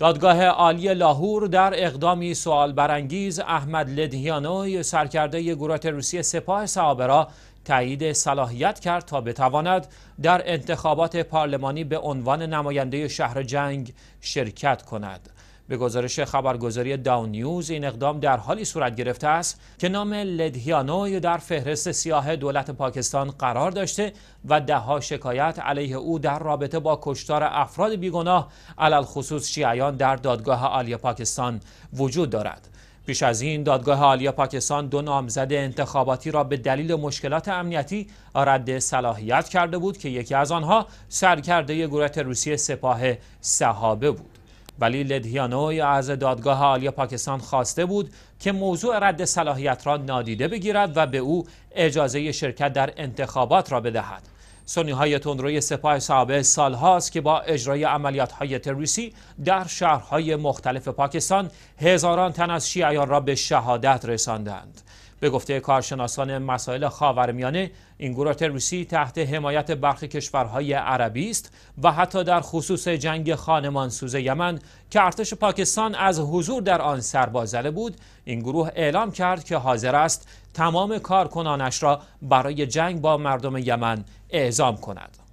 دادگاه عالی لاهور در اقدامی سوال برانگیز احمد لدهیانوی سرکرده گروه روسی سپاه صحابه را تایید صلاحیت کرد تا بتواند در انتخابات پارلمانی به عنوان نماینده شهر جنگ شرکت کند. به گزارش خبرگزاری داون نیوز این اقدام در حالی صورت گرفته است که نام لدهیانوی در فهرست سیاه دولت پاکستان قرار داشته و دهها شکایت علیه او در رابطه با کشتار افراد بیگناه علل خصوص شیعیان در دادگاه عالی پاکستان وجود دارد پیش از این دادگاه عالی پاکستان دو نامزد انتخاباتی را به دلیل مشکلات امنیتی رد صلاحیت کرده بود که یکی از آنها سرکرده گروه روسیه سپاه صحابه بود ولی لدهیانوی از دادگاه عالی پاکستان خواسته بود که موضوع رد صلاحیت را نادیده بگیرد و به او اجازه شرکت در انتخابات را بدهد سنی های تندروی سپاه صحابه هاست که با اجرای عملیات های تروریستی در شهرهای مختلف پاکستان هزاران تن از شیعیان را به شهادت رساندند به گفته کارشناسان مسائل خاورمیانه این گروه روسی تحت حمایت برخی کشورهای عربی است و حتی در خصوص جنگ خانمانسوز یمن که ارتش پاکستان از حضور در آن سربازله بود این گروه اعلام کرد که حاضر است تمام کارکنانش را برای جنگ با مردم یمن اعزام کند